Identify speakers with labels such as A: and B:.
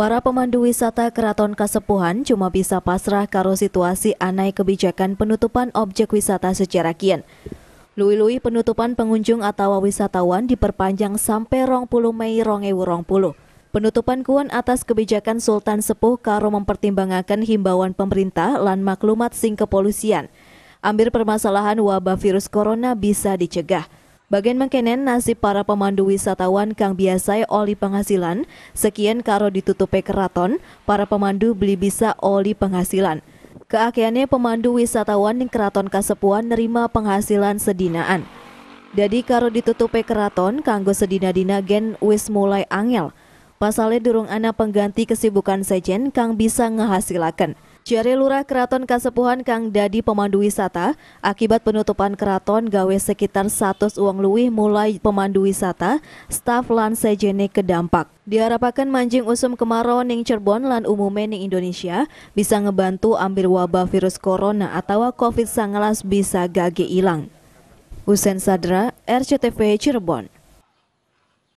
A: Para pemandu wisata Keraton Kasepuhan cuma bisa pasrah karo situasi anai kebijakan penutupan objek wisata secara kian. Lui-lui penutupan pengunjung atau wisatawan diperpanjang sampai rong puluh Mei rong ewu rong puluh. Penutupan kuan atas kebijakan Sultan Sepuh karo mempertimbangkan himbauan pemerintah lan maklumat sing kepolisian. Ambil permasalahan wabah virus corona bisa dicegah. Bagian mengkenen nasib para pemandu wisatawan kang biasai oli penghasilan, sekian karo ditutupi keraton, para pemandu beli bisa oli penghasilan. Keakeannya pemandu wisatawan di keraton Kasepuan nerima penghasilan sedinaan. Jadi karo ditutupi keraton, kanggo sedina-dina gen wis mulai angel. Pasalnya durung anak pengganti kesibukan sejen kang bisa ngehasilaken. Jari Lurah Keraton Kasepuhan Kang Dadi pemandu wisata, akibat penutupan keraton gawe sekitar 100 uang luwih mulai pemandu wisata, staf lan sejene kedampak. Diharapkan manjing usum kemarau ning Cirebon lan umume ning Indonesia bisa ngebantu ambil wabah virus corona atau COVID-19 bisa gage hilang. Usen Sadra, RCTV Cirebon.